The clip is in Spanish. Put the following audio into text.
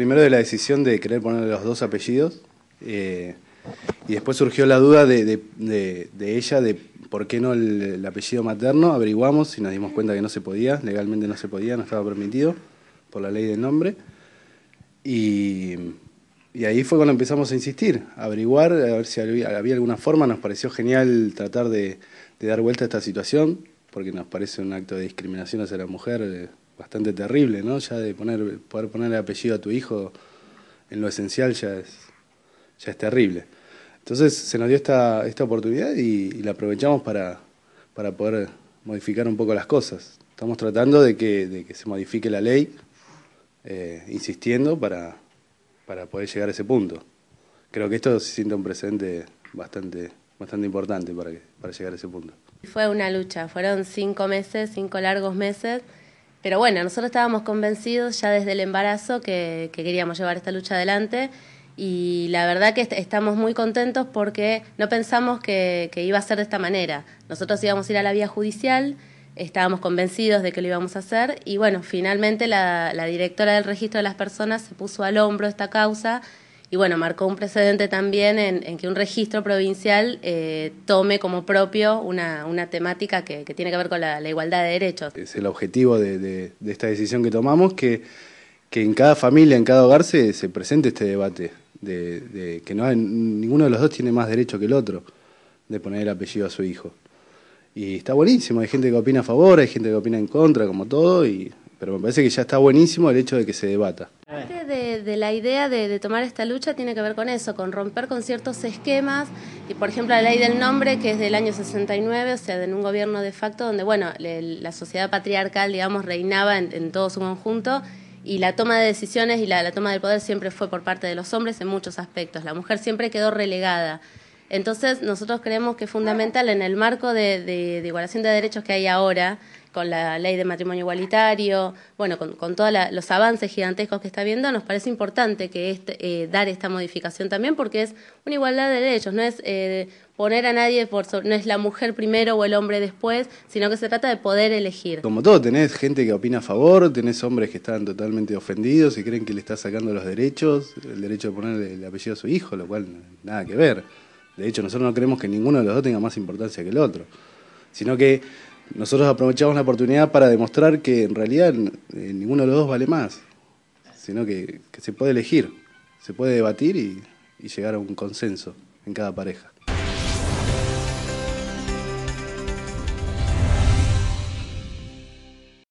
primero de la decisión de querer poner los dos apellidos. Eh, y después surgió la duda de, ella de por qué no el, apellido materno. Averiguamos y nos dimos cuenta que no se podía, legalmente no se podía, no estaba permitido por la ley del nombre. Y, ahí fue cuando empezamos a insistir, a averiguar, a ver si había, alguna forma. Nos pareció genial tratar de, dar vuelta a esta situación, porque nos parece un acto de discriminación hacia la mujer eh, bastante terrible, ¿no? Ya de poner, poder poner el apellido a tu hijo en lo esencial ya es, ya es terrible. Entonces se nos dio esta, esta oportunidad y, la aprovechamos para, para poder modificar un poco las cosas. Estamos tratando de que, de que se modifique la ley, eh, insistiendo para, para poder llegar a ese punto. Creo que esto se siente un presente bastante, bastante importante para, para llegar a ese punto. Fue una lucha, fueron cinco meses, cinco largos meses. Pero bueno, nosotros estábamos convencidos ya desde el embarazo que, queríamos llevar esta lucha adelante y la verdad que estamos muy contentos porque no pensamos que, iba a ser de esta manera. Nosotros íbamos a ir a la vía judicial, estábamos convencidos de que lo íbamos a hacer y bueno, finalmente la, la directora del registro de las personas se puso al hombro esta causa y bueno, marcó un precedente también en, que un registro provincial eh, tome como propio una, temática que, tiene que ver con la, igualdad de derechos. Es el objetivo de, esta decisión que tomamos, que, que, en cada familia, en cada hogar se, se presente este debate, de, de que no hay, ninguno de los dos tiene más derecho que el otro de poner el apellido a su hijo. Y está buenísimo, hay gente que opina a favor, hay gente que opina en contra, como todo, y, pero me parece que ya está buenísimo el hecho de que se debata. Parte de, la idea de, tomar esta lucha tiene que ver con eso, con romper con ciertos esquemas, y por ejemplo la ley del nombre que es del año 69, o sea, de un gobierno de facto donde, bueno, la sociedad patriarcal, digamos, reinaba en, todo su conjunto, y la toma de decisiones y la, la toma del poder siempre fue por parte de los hombres en muchos aspectos, la mujer siempre quedó relegada. Entonces, nosotros creemos que es fundamental en el marco de, igualación de derechos que hay ahora, con la ley de matrimonio igualitario, bueno, con, todos los avances gigantescos que está viendo, nos parece importante que este, eh, dar esta modificación también porque es una igualdad de derechos, no es eh, poner a nadie por no es la mujer primero o el hombre después, sino que se trata de poder elegir. Como todo, tenés gente que opina a favor, tenés hombres que están totalmente ofendidos y creen que le está sacando los derechos, el derecho de poner el apellido a su hijo, lo cual nada que ver. De hecho, nosotros no creemos que ninguno de los dos tenga más importancia que el otro, sino que nosotros aprovechamos la oportunidad para demostrar que en realidad eh, ninguno de los dos vale más, sino que, se puede elegir, se puede debatir y llegar a un consenso en cada pareja.